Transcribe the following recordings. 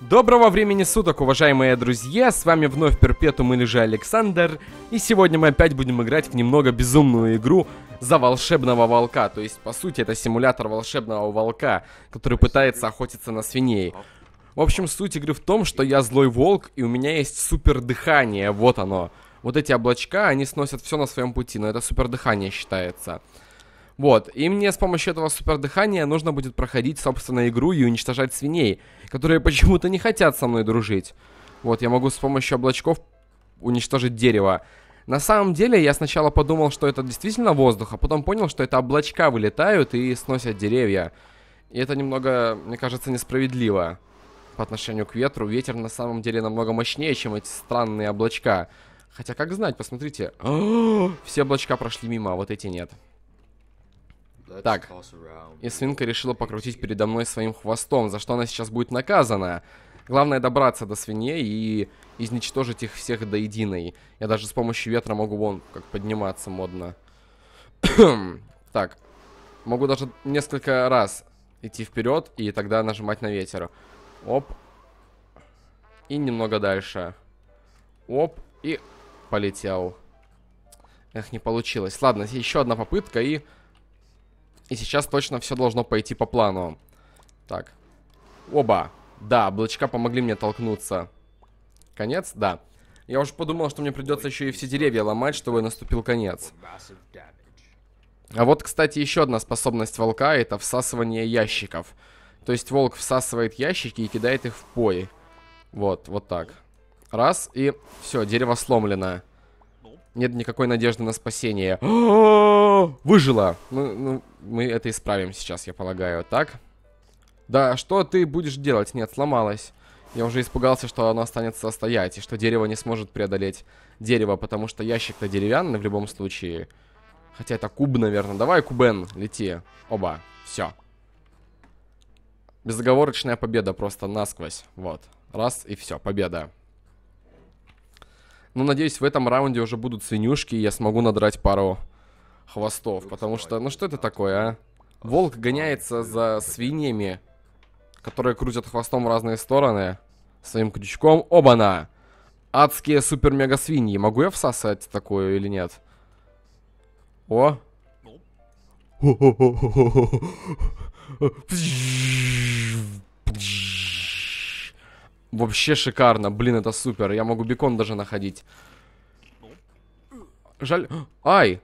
Доброго времени суток, уважаемые друзья! С вами вновь Перпетум или же Александр. И сегодня мы опять будем играть в немного безумную игру за волшебного волка. То есть, по сути, это симулятор волшебного волка, который пытается охотиться на свиней. В общем, суть игры в том, что я злой волк, и у меня есть супер дыхание. Вот оно. Вот эти облачка, они сносят все на своем пути, но это супер дыхание считается. Вот, и мне с помощью этого супердыхания нужно будет проходить, собственно, игру и уничтожать свиней, которые почему-то не хотят со мной дружить. Вот, я могу с помощью облачков уничтожить дерево. На самом деле, я сначала подумал, что это действительно воздух, а потом понял, что это облачка вылетают и сносят деревья. И это немного, мне кажется, несправедливо по отношению к ветру. Ветер на самом деле намного мощнее, чем эти странные облачка. Хотя, как знать, посмотрите. Все облачка прошли мимо, а вот эти нет. Так. И свинка решила покрутить передо мной своим хвостом, за что она сейчас будет наказана. Главное добраться до свиней и изничтожить их всех до единой. Я даже с помощью ветра могу вон как подниматься модно. так. Могу даже несколько раз идти вперед и тогда нажимать на ветер. Оп. И немного дальше. Оп. И полетел. Эх, не получилось. Ладно, еще одна попытка и... И сейчас точно все должно пойти по плану. Так. Оба. Да, облачка помогли мне толкнуться. Конец? Да. Я уже подумал, что мне придется еще и все деревья ломать, чтобы наступил конец. А вот, кстати, еще одна способность волка — это всасывание ящиков. То есть волк всасывает ящики и кидает их в пой. Вот, вот так. Раз, и все, дерево сломлено. Нет никакой надежды на спасение. Выжила! Ну, ну, мы это исправим сейчас, я полагаю. Так? Да, что ты будешь делать? Нет, сломалась. Я уже испугался, что оно останется стоять, и что дерево не сможет преодолеть дерево, потому что ящик-то деревянный в любом случае. Хотя это куб, наверное. Давай, Кубен, лети. Оба. Все. Безоговорочная победа просто насквозь. Вот. Раз и все, победа. Но ну, надеюсь, в этом раунде уже будут свинюшки, и я смогу надрать пару хвостов. Потому что, ну что это такое, а? Волк гоняется за свиньями, которые крутят хвостом в разные стороны. Своим крючком. Оба-на! Адские супер-мега-свиньи. Могу я всасывать такое или нет? О! Ну. Вообще шикарно. Блин, это супер. Я могу бекон даже находить. Жаль... Ай!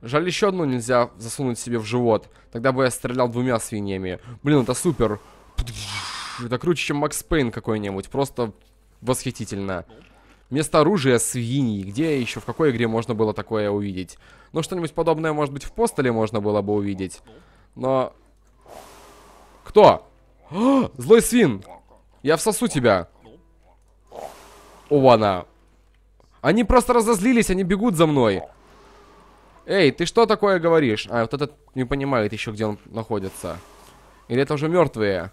Жаль, еще одну нельзя засунуть себе в живот. Тогда бы я стрелял двумя свиньями. Блин, это супер. Это круче, чем Макс Пейн какой-нибудь. Просто восхитительно. Место оружия свиньи. Где еще, в какой игре можно было такое увидеть? Ну, что-нибудь подобное, может быть, в постеле можно было бы увидеть. Но... Кто? О, злой свин! Я всосу тебя. О, она. Они просто разозлились, они бегут за мной. Эй, ты что такое говоришь? А, вот этот не понимает еще, где он находится. Или это уже мертвые?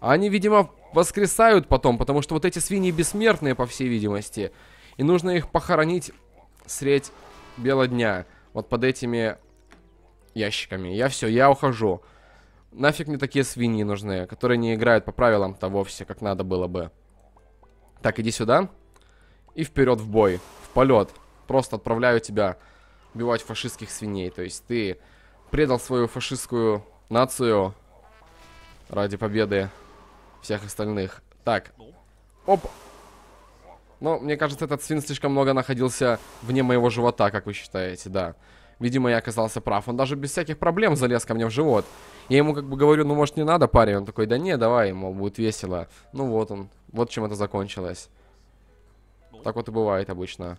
А они, видимо, воскресают потом, потому что вот эти свиньи бессмертные, по всей видимости. И нужно их похоронить средь бела дня. Вот под этими ящиками. Я все, я ухожу. Нафиг мне такие свиньи нужны, которые не играют по правилам то вовсе, как надо было бы. Так, иди сюда. И вперед в бой. В полет. Просто отправляю тебя убивать фашистских свиней. То есть ты предал свою фашистскую нацию ради победы всех остальных. Так. Оп. Но ну, мне кажется, этот свин слишком много находился вне моего живота, как вы считаете, да. Да. Видимо, я оказался прав. Он даже без всяких проблем залез ко мне в живот. Я ему как бы говорю, ну, может, не надо, парень? Он такой, да не, давай, ему будет весело. Ну, вот он. Вот чем это закончилось. Так вот и бывает обычно.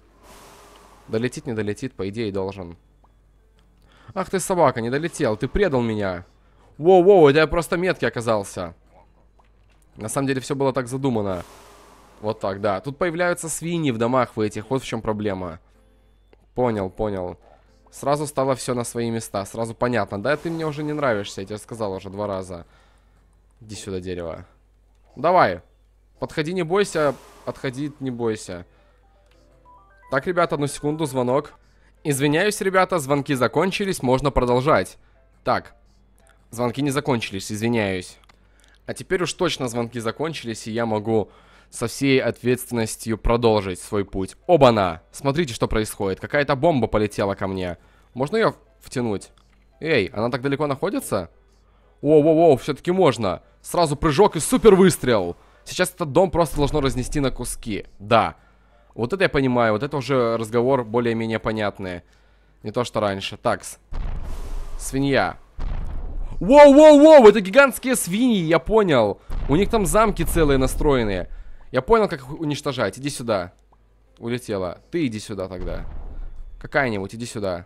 Долетит, не долетит, по идее, должен. Ах ты, собака, не долетел, ты предал меня. Воу-воу, это я просто меткий оказался. На самом деле, все было так задумано. Вот так, да. Тут появляются свиньи в домах в этих, вот в чем проблема. Понял, понял сразу стало все на свои места. Сразу понятно. Да, ты мне уже не нравишься, я тебе сказал уже два раза. Иди сюда, дерево. Давай. Подходи, не бойся. Отходи, не бойся. Так, ребята, одну секунду, звонок. Извиняюсь, ребята, звонки закончились, можно продолжать. Так. Звонки не закончились, извиняюсь. А теперь уж точно звонки закончились, и я могу со всей ответственностью продолжить свой путь. Оба-на! Смотрите, что происходит. Какая-то бомба полетела ко мне. Можно ее втянуть? Эй, она так далеко находится? Воу-воу-воу, все-таки можно. Сразу прыжок и супер выстрел. Сейчас этот дом просто должно разнести на куски. Да. Вот это я понимаю, вот это уже разговор более-менее понятный. Не то, что раньше. Такс. Свинья. Воу-воу-воу, это гигантские свиньи, я понял. У них там замки целые настроенные. Я понял, как их уничтожать. Иди сюда. Улетела. Ты иди сюда тогда. Какая-нибудь, иди сюда.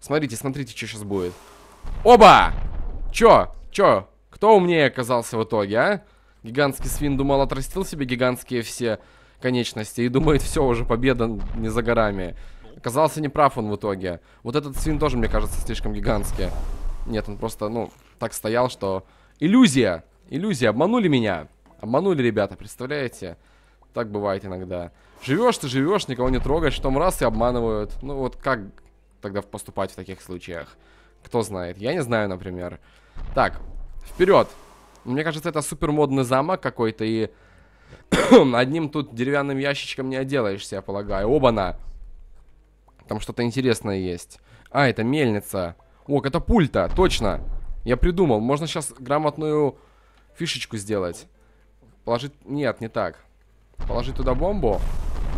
Смотрите, смотрите, что сейчас будет. Оба! Чё? Чё? Кто умнее оказался в итоге, а? Гигантский свин думал, отрастил себе гигантские все конечности и думает, все, уже победа не за горами. Оказался неправ он в итоге. Вот этот свин тоже, мне кажется, слишком гигантский. Нет, он просто, ну, так стоял, что... Иллюзия! Иллюзия, обманули меня! Обманули ребята, представляете? Так бывает иногда. Живешь ты, живешь, никого не трогаешь, потом раз и обманывают. Ну вот как тогда поступать в таких случаях? Кто знает? Я не знаю, например. Так, вперед. Мне кажется, это супер модный замок какой-то, и одним тут деревянным ящичком не отделаешься, я полагаю. Оба-на! Там что-то интересное есть. А, это мельница. О, пульта, точно. Я придумал, можно сейчас грамотную фишечку сделать. Положить... Нет, не так. Положить туда бомбу.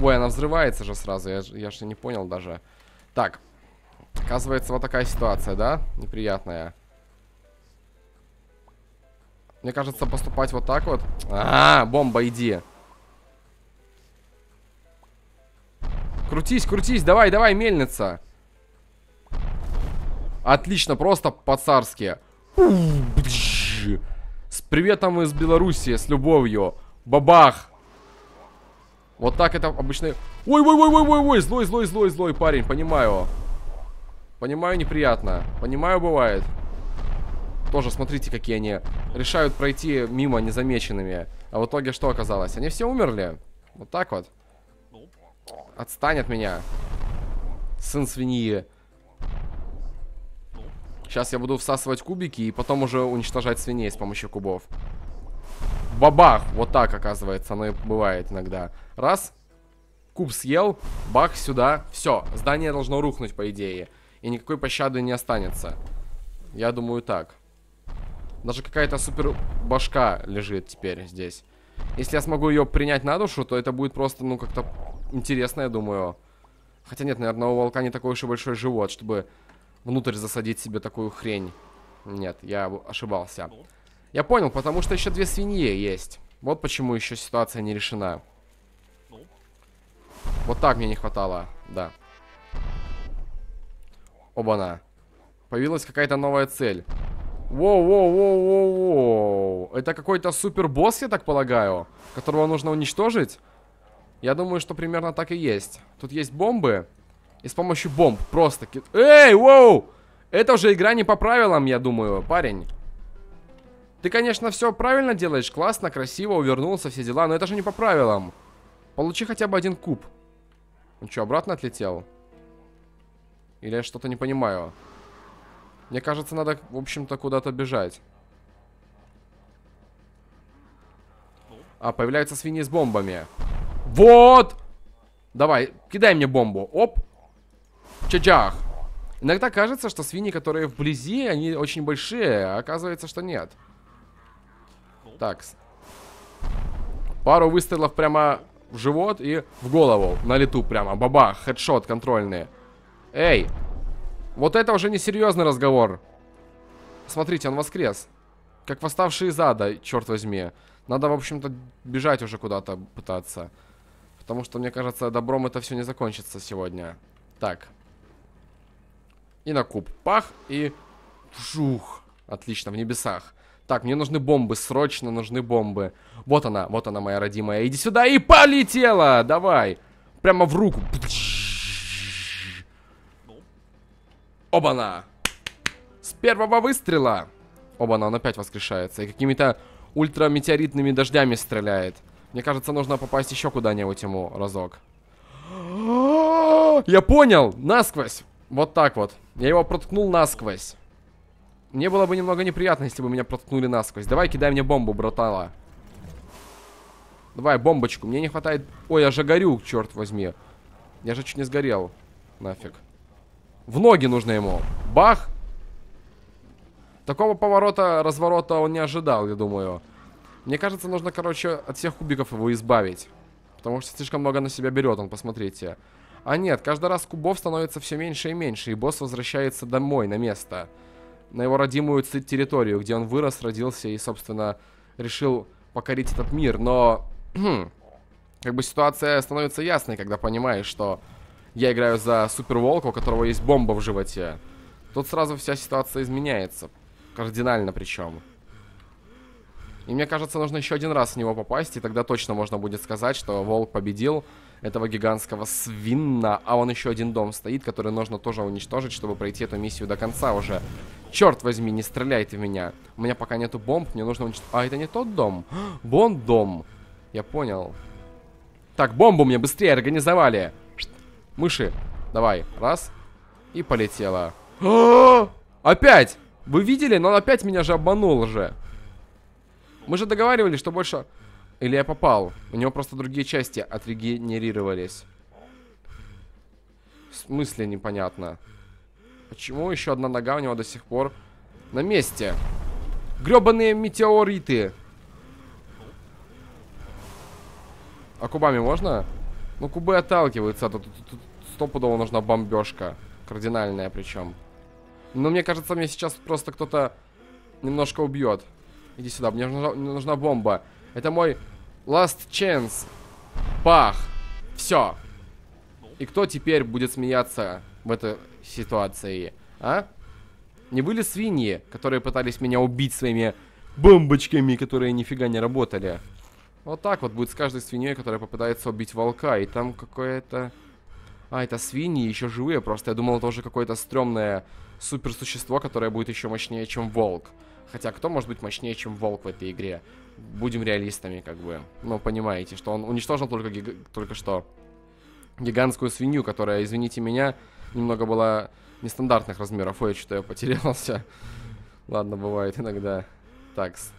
Ой, она взрывается же сразу. Я, я же не понял даже. Так. Оказывается, вот такая ситуация, да? Неприятная. Мне кажется, поступать вот так вот... А, -а, -а бомба, иди. Крутись, крутись, давай, давай, мельница. Отлично, просто по-царски. Привет, приветом из Беларуси, с любовью. Бабах! Вот так это обычно... Ой-ой-ой-ой-ой-ой! Злой, злой, злой, злой парень, понимаю. Понимаю, неприятно. Понимаю, бывает. Тоже смотрите, какие они решают пройти мимо незамеченными. А в итоге что оказалось? Они все умерли. Вот так вот. Отстань от меня. Сын свиньи. Сейчас я буду всасывать кубики и потом уже уничтожать свиней с помощью кубов. Бабах! Вот так, оказывается, оно и бывает иногда. Раз. Куб съел. Бах сюда. Все. Здание должно рухнуть, по идее. И никакой пощады не останется. Я думаю так. Даже какая-то супер башка лежит теперь здесь. Если я смогу ее принять на душу, то это будет просто, ну, как-то интересно, я думаю. Хотя нет, наверное, у волка не такой уж и большой живот, чтобы внутрь засадить себе такую хрень. Нет, я ошибался. Я понял, потому что еще две свиньи есть. Вот почему еще ситуация не решена. Вот так мне не хватало, да. Оба-на. Появилась какая-то новая цель. Воу-воу-воу-воу-воу. Это какой-то супербосс, я так полагаю, которого нужно уничтожить? Я думаю, что примерно так и есть. Тут есть бомбы. И с помощью бомб просто... кид. Эй, воу! Это уже игра не по правилам, я думаю, парень. Ты, конечно, все правильно делаешь, классно, красиво, увернулся, все дела, но это же не по правилам. Получи хотя бы один куб. Он что, обратно отлетел? Или я что-то не понимаю? Мне кажется, надо, в общем-то, куда-то бежать. А, появляются свиньи с бомбами. Вот! Давай, кидай мне бомбу. Оп, Чаджах. Иногда кажется, что свиньи, которые вблизи, они очень большие, а оказывается, что нет. Так. Пару выстрелов прямо в живот и в голову. На лету прямо. Бабах, хедшот контрольные. Эй! Вот это уже несерьезный разговор. Смотрите, он воскрес. Как восставший из ада, черт возьми. Надо, в общем-то, бежать уже куда-то пытаться. Потому что, мне кажется, добром это все не закончится сегодня. Так. И на куб. Пах и... Жух. Отлично, в небесах. Так, мне нужны бомбы, срочно нужны бомбы. Вот она, вот она, моя родимая. Иди сюда и полетела! Давай! Прямо в руку. Оба-на! С первого выстрела! Оба-на, он опять воскрешается. И какими-то ультраметеоритными дождями стреляет. Мне кажется, нужно попасть еще куда-нибудь ему разок. Я понял! Насквозь! Вот так вот. Я его проткнул насквозь. Мне было бы немного неприятно, если бы меня проткнули насквозь. Давай, кидай мне бомбу, братала. Давай, бомбочку. Мне не хватает... Ой, я же горю, черт возьми. Я же чуть не сгорел. Нафиг. В ноги нужно ему. Бах! Такого поворота, разворота он не ожидал, я думаю. Мне кажется, нужно, короче, от всех кубиков его избавить. Потому что слишком много на себя берет он, посмотрите. Посмотрите. А нет, каждый раз кубов становится все меньше и меньше, и босс возвращается домой, на место. На его родимую территорию, где он вырос, родился и, собственно, решил покорить этот мир. Но, хм, как бы ситуация становится ясной, когда понимаешь, что я играю за суперволка, у которого есть бомба в животе. Тут сразу вся ситуация изменяется. Кардинально причем. И мне кажется, нужно еще один раз в него попасть, и тогда точно можно будет сказать, что волк победил, этого гигантского свинна, а он еще один дом стоит, который нужно тоже уничтожить, чтобы пройти эту миссию до конца уже. Черт возьми, не стреляйте в меня. У меня пока нету бомб, мне нужно уничтожить... А, это не тот дом. бон дом. Я понял. Так, бомбу мне быстрее организовали. Мыши, давай. Раз. И полетела. опять! Вы видели? Но он опять меня же обманул же. Мы же договаривались, что больше... Или я попал? У него просто другие части отрегенерировались. В смысле непонятно. Почему еще одна нога у него до сих пор на месте? Гребаные метеориты. А кубами можно? Ну, кубы отталкиваются. А тут, тут, тут стопудово нужна бомбежка. Кардинальная причем. Но мне кажется, мне сейчас просто кто-то немножко убьет. Иди сюда, мне нужна, мне нужна бомба. Это мой Last chance. Пах. Все. И кто теперь будет смеяться в этой ситуации, а? Не были свиньи, которые пытались меня убить своими бомбочками, которые нифига не работали. Вот так вот будет с каждой свиньей, которая попытается убить волка. И там какое-то... А, это свиньи еще живые просто. Я думал, это уже какое-то стрёмное суперсущество, которое будет еще мощнее, чем волк. Хотя кто может быть мощнее, чем Волк в этой игре? Будем реалистами, как бы. Ну, понимаете, что он уничтожил только, гиг... только что гигантскую свинью, которая, извините меня, немного была нестандартных размеров. Ой, что то я потерялся. Ладно, бывает иногда. Такс.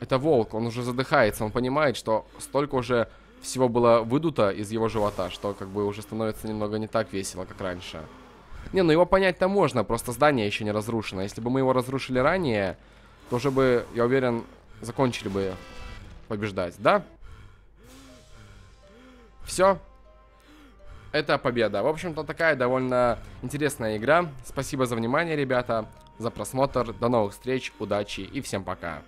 Это волк, он уже задыхается, он понимает, что столько уже всего было выдуто из его живота, что как бы уже становится немного не так весело, как раньше. Не, ну его понять-то можно, просто здание еще не разрушено. Если бы мы его разрушили ранее, то уже бы, я уверен, закончили бы побеждать, да? Все. Это победа. В общем-то, такая довольно интересная игра. Спасибо за внимание, ребята, за просмотр. До новых встреч, удачи и всем пока.